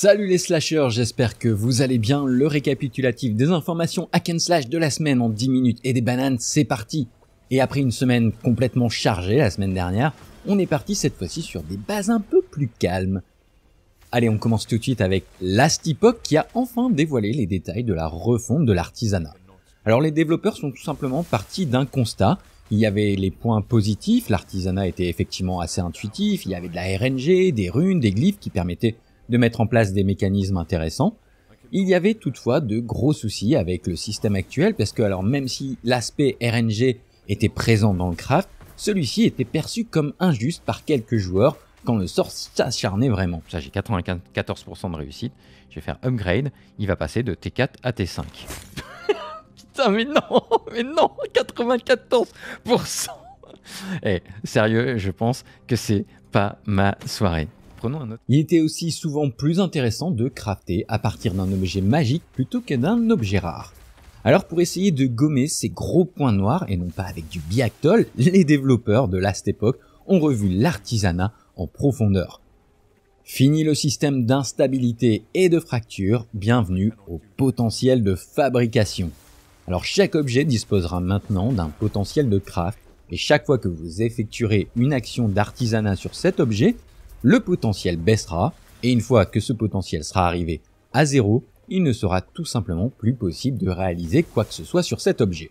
Salut les slashers, j'espère que vous allez bien. Le récapitulatif des informations hack slash de la semaine en 10 minutes et des bananes, c'est parti. Et après une semaine complètement chargée la semaine dernière, on est parti cette fois-ci sur des bases un peu plus calmes. Allez, on commence tout de suite avec Epoch qui a enfin dévoilé les détails de la refonte de l'artisanat. Alors les développeurs sont tout simplement partis d'un constat. Il y avait les points positifs, l'artisanat était effectivement assez intuitif, il y avait de la RNG, des runes, des glyphes qui permettaient de mettre en place des mécanismes intéressants. Il y avait toutefois de gros soucis avec le système actuel parce que alors même si l'aspect RNG était présent dans le craft, celui-ci était perçu comme injuste par quelques joueurs quand le sort s'acharnait vraiment. Ça, j'ai 94% de réussite. Je vais faire upgrade. Il va passer de T4 à T5. Putain, mais non Mais non 94% Eh, sérieux, je pense que c'est pas ma soirée. Il était aussi souvent plus intéressant de crafter à partir d'un objet magique plutôt que d'un objet rare. Alors pour essayer de gommer ces gros points noirs, et non pas avec du biactol, les développeurs de last époque ont revu l'artisanat en profondeur. Fini le système d'instabilité et de fracture, bienvenue au potentiel de fabrication. Alors chaque objet disposera maintenant d'un potentiel de craft, et chaque fois que vous effectuerez une action d'artisanat sur cet objet, le potentiel baissera, et une fois que ce potentiel sera arrivé à zéro, il ne sera tout simplement plus possible de réaliser quoi que ce soit sur cet objet.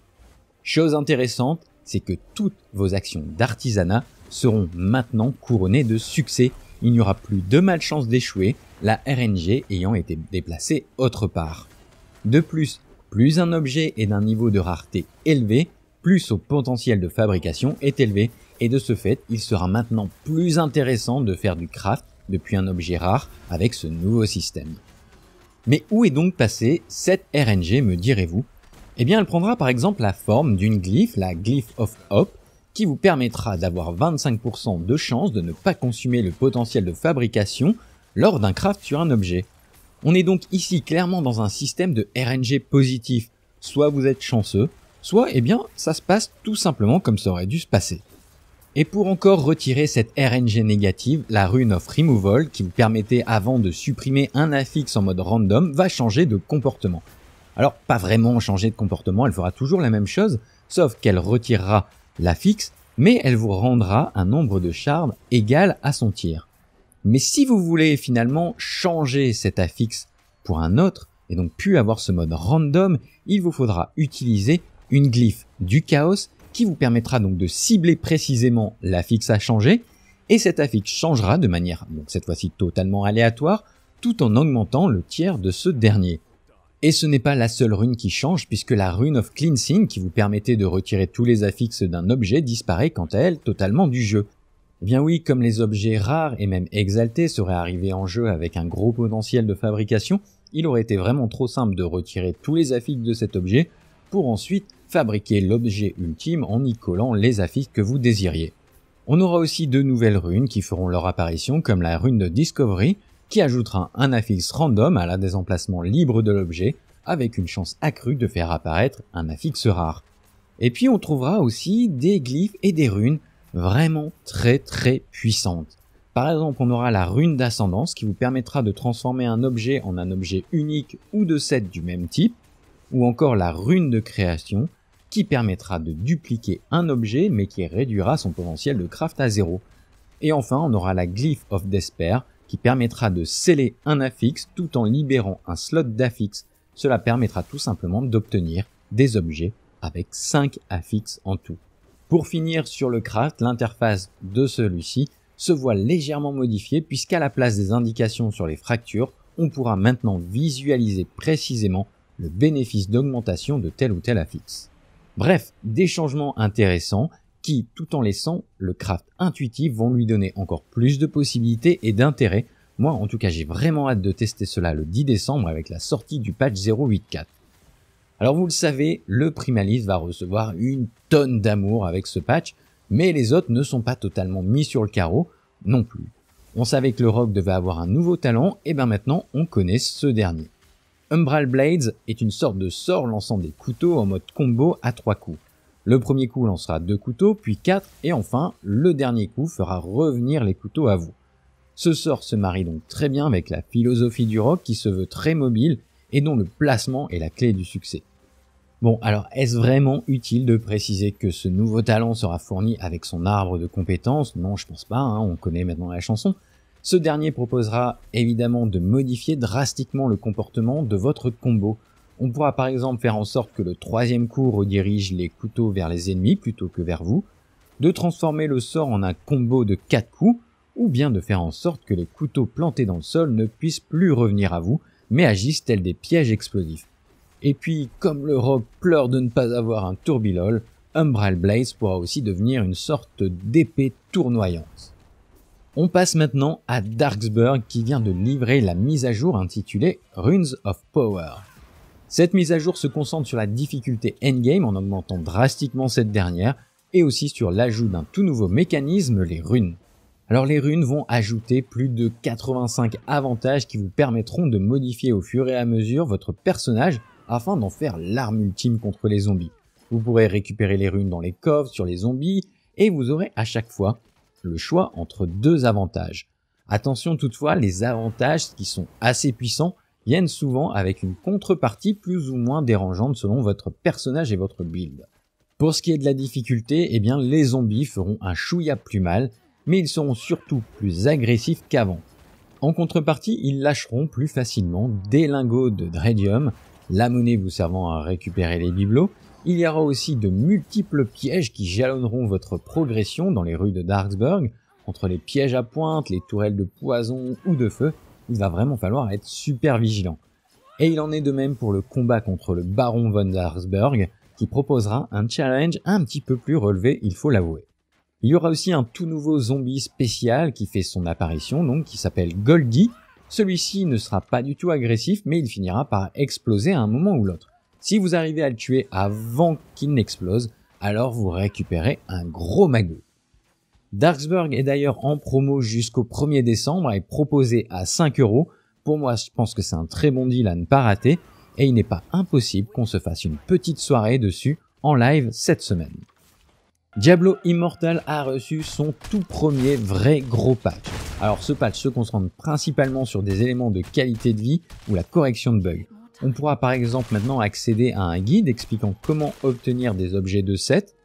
Chose intéressante, c'est que toutes vos actions d'artisanat seront maintenant couronnées de succès. Il n'y aura plus de malchance d'échouer, la RNG ayant été déplacée autre part. De plus, plus un objet est d'un niveau de rareté élevé, plus son potentiel de fabrication est élevé et de ce fait, il sera maintenant plus intéressant de faire du craft depuis un objet rare avec ce nouveau système. Mais où est donc passée cette RNG, me direz-vous Eh bien, elle prendra par exemple la forme d'une glyphe, la Glyph of Hope, qui vous permettra d'avoir 25% de chance de ne pas consumer le potentiel de fabrication lors d'un craft sur un objet. On est donc ici clairement dans un système de RNG positif. Soit vous êtes chanceux, soit eh bien ça se passe tout simplement comme ça aurait dû se passer. Et pour encore retirer cette RNG négative, la rune of removal, qui vous permettait avant de supprimer un affix en mode random, va changer de comportement. Alors pas vraiment changer de comportement, elle fera toujours la même chose, sauf qu'elle retirera l'affix mais elle vous rendra un nombre de charmes égal à son tir. Mais si vous voulez finalement changer cet affix pour un autre, et donc plus avoir ce mode random, il vous faudra utiliser une glyphe du chaos qui vous permettra donc de cibler précisément l'affixe à changer, et cet affixe changera de manière, donc cette fois-ci totalement aléatoire, tout en augmentant le tiers de ce dernier. Et ce n'est pas la seule rune qui change puisque la rune of cleansing qui vous permettait de retirer tous les affixes d'un objet disparaît quant à elle totalement du jeu. bien oui, comme les objets rares et même exaltés seraient arrivés en jeu avec un gros potentiel de fabrication, il aurait été vraiment trop simple de retirer tous les affixes de cet objet pour ensuite fabriquer l'objet ultime en y collant les affixes que vous désiriez. On aura aussi deux nouvelles runes qui feront leur apparition comme la rune de Discovery qui ajoutera un affixe random à la des emplacements libres de l'objet avec une chance accrue de faire apparaître un affixe rare. Et puis on trouvera aussi des glyphes et des runes vraiment très très puissantes. Par exemple, on aura la rune d'ascendance qui vous permettra de transformer un objet en un objet unique ou de set du même type, ou encore la rune de création qui permettra de dupliquer un objet mais qui réduira son potentiel de craft à zéro. Et enfin, on aura la Glyph of Despair qui permettra de sceller un affix tout en libérant un slot d'affix. Cela permettra tout simplement d'obtenir des objets avec 5 affixes en tout. Pour finir sur le craft, l'interface de celui-ci se voit légèrement modifiée puisqu'à la place des indications sur les fractures, on pourra maintenant visualiser précisément le bénéfice d'augmentation de tel ou tel affixe. Bref, des changements intéressants qui, tout en laissant le craft intuitif, vont lui donner encore plus de possibilités et d'intérêt. Moi, en tout cas, j'ai vraiment hâte de tester cela le 10 décembre avec la sortie du patch 084. Alors vous le savez, le Primalis va recevoir une tonne d'amour avec ce patch, mais les autres ne sont pas totalement mis sur le carreau non plus. On savait que le Rogue devait avoir un nouveau talent, et bien maintenant on connaît ce dernier. Umbral Blades est une sorte de sort lançant des couteaux en mode combo à trois coups. Le premier coup lancera deux couteaux, puis quatre, et enfin, le dernier coup fera revenir les couteaux à vous. Ce sort se marie donc très bien avec la philosophie du rock qui se veut très mobile et dont le placement est la clé du succès. Bon, alors est-ce vraiment utile de préciser que ce nouveau talent sera fourni avec son arbre de compétences Non, je pense pas, hein, on connaît maintenant la chanson. Ce dernier proposera évidemment de modifier drastiquement le comportement de votre combo. On pourra par exemple faire en sorte que le troisième coup redirige les couteaux vers les ennemis plutôt que vers vous, de transformer le sort en un combo de 4 coups, ou bien de faire en sorte que les couteaux plantés dans le sol ne puissent plus revenir à vous, mais agissent tels des pièges explosifs. Et puis, comme le rogue pleure de ne pas avoir un tourbillol, Umbral Blaze pourra aussi devenir une sorte d'épée tournoyante. On passe maintenant à Darksburg qui vient de livrer la mise à jour intitulée Runes of Power. Cette mise à jour se concentre sur la difficulté endgame en augmentant drastiquement cette dernière et aussi sur l'ajout d'un tout nouveau mécanisme, les runes. Alors les runes vont ajouter plus de 85 avantages qui vous permettront de modifier au fur et à mesure votre personnage afin d'en faire l'arme ultime contre les zombies. Vous pourrez récupérer les runes dans les coffres, sur les zombies, et vous aurez à chaque fois le choix entre deux avantages. Attention toutefois, les avantages qui sont assez puissants viennent souvent avec une contrepartie plus ou moins dérangeante selon votre personnage et votre build. Pour ce qui est de la difficulté, eh bien les zombies feront un chouïa plus mal, mais ils seront surtout plus agressifs qu'avant. En contrepartie, ils lâcheront plus facilement des lingots de Dredium, la monnaie vous servant à récupérer les bibelots, il y aura aussi de multiples pièges qui jalonneront votre progression dans les rues de Darksburg, entre les pièges à pointe, les tourelles de poison ou de feu, il va vraiment falloir être super vigilant. Et il en est de même pour le combat contre le baron von Darksburg, qui proposera un challenge un petit peu plus relevé, il faut l'avouer. Il y aura aussi un tout nouveau zombie spécial qui fait son apparition, donc qui s'appelle Goldie. Celui-ci ne sera pas du tout agressif, mais il finira par exploser à un moment ou l'autre. Si vous arrivez à le tuer avant qu'il n'explose, alors vous récupérez un gros magot. Darksburg est d'ailleurs en promo jusqu'au 1er décembre et proposé à 5 euros. Pour moi, je pense que c'est un très bon deal à ne pas rater et il n'est pas impossible qu'on se fasse une petite soirée dessus en live cette semaine. Diablo Immortal a reçu son tout premier vrai gros patch. Alors ce patch se concentre principalement sur des éléments de qualité de vie ou la correction de bugs. On pourra par exemple maintenant accéder à un guide expliquant comment obtenir des objets de set,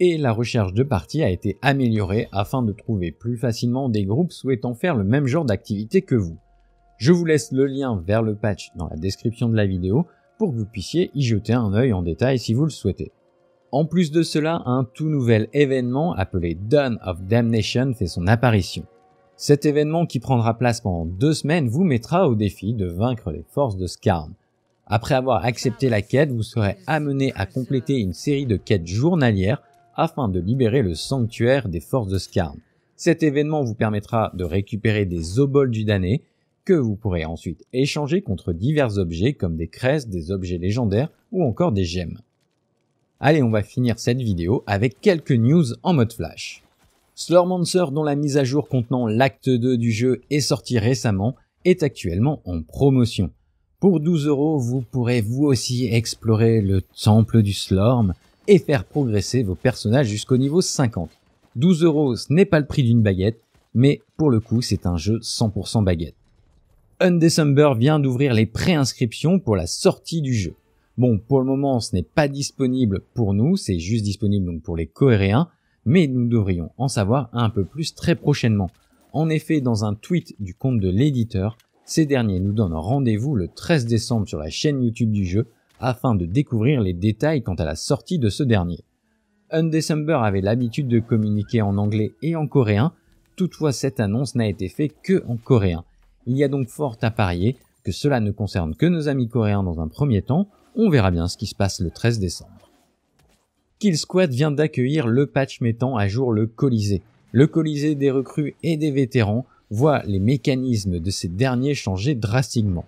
et la recherche de parties a été améliorée afin de trouver plus facilement des groupes souhaitant faire le même genre d'activité que vous. Je vous laisse le lien vers le patch dans la description de la vidéo pour que vous puissiez y jeter un œil en détail si vous le souhaitez. En plus de cela, un tout nouvel événement appelé Dawn of Damnation fait son apparition. Cet événement qui prendra place pendant deux semaines vous mettra au défi de vaincre les forces de Skarn. Après avoir accepté la quête, vous serez amené à compléter une série de quêtes journalières afin de libérer le sanctuaire des forces de Skarn. Cet événement vous permettra de récupérer des obols du damné que vous pourrez ensuite échanger contre divers objets comme des cresses, des objets légendaires ou encore des gemmes. Allez, on va finir cette vidéo avec quelques news en mode flash. Slormancer, dont la mise à jour contenant l'acte 2 du jeu est sortie récemment, est actuellement en promotion. Pour 12 euros, vous pourrez vous aussi explorer le temple du Slorm et faire progresser vos personnages jusqu'au niveau 50. 12 euros, ce n'est pas le prix d'une baguette, mais pour le coup, c'est un jeu 100% baguette. Undecember vient d'ouvrir les préinscriptions pour la sortie du jeu. Bon, pour le moment, ce n'est pas disponible pour nous, c'est juste disponible donc pour les Coréens, mais nous devrions en savoir un peu plus très prochainement. En effet, dans un tweet du compte de l'éditeur, ces derniers nous donnent rendez-vous le 13 décembre sur la chaîne YouTube du jeu afin de découvrir les détails quant à la sortie de ce dernier. Undecember avait l'habitude de communiquer en anglais et en coréen, toutefois cette annonce n'a été faite que en coréen. Il y a donc fort à parier que cela ne concerne que nos amis coréens dans un premier temps, on verra bien ce qui se passe le 13 décembre. Kill Squad vient d'accueillir le patch mettant à jour le Colisée. Le Colisée des recrues et des vétérans voit les mécanismes de ces derniers changer drastiquement.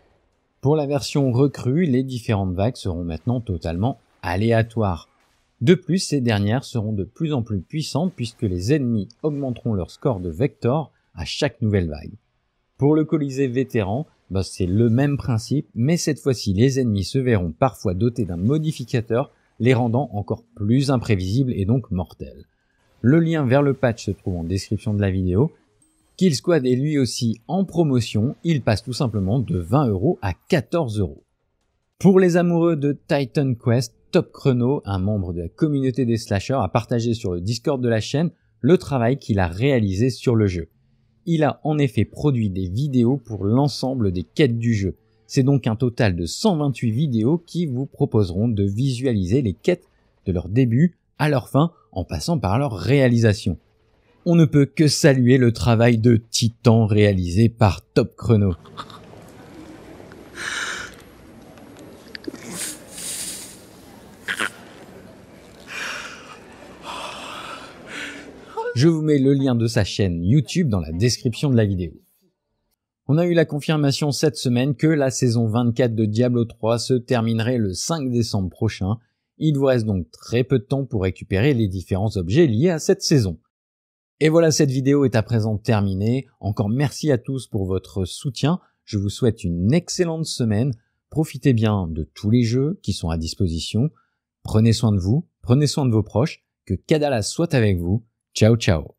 Pour la version recrue, les différentes vagues seront maintenant totalement aléatoires. De plus, ces dernières seront de plus en plus puissantes puisque les ennemis augmenteront leur score de vector à chaque nouvelle vague. Pour le Colisée vétéran, bah c'est le même principe, mais cette fois-ci les ennemis se verront parfois dotés d'un modificateur les rendant encore plus imprévisibles et donc mortels. Le lien vers le patch se trouve en description de la vidéo, Kill Squad est lui aussi en promotion, il passe tout simplement de 20 euros à 14 euros. Pour les amoureux de Titan Quest, Top Chrono, un membre de la communauté des slashers, a partagé sur le Discord de la chaîne le travail qu'il a réalisé sur le jeu. Il a en effet produit des vidéos pour l'ensemble des quêtes du jeu. C'est donc un total de 128 vidéos qui vous proposeront de visualiser les quêtes de leur début à leur fin en passant par leur réalisation on ne peut que saluer le travail de titan réalisé par Top Chrono. Je vous mets le lien de sa chaîne YouTube dans la description de la vidéo. On a eu la confirmation cette semaine que la saison 24 de Diablo 3 se terminerait le 5 décembre prochain. Il vous reste donc très peu de temps pour récupérer les différents objets liés à cette saison. Et voilà, cette vidéo est à présent terminée. Encore merci à tous pour votre soutien. Je vous souhaite une excellente semaine. Profitez bien de tous les jeux qui sont à disposition. Prenez soin de vous, prenez soin de vos proches. Que Kadala soit avec vous. Ciao ciao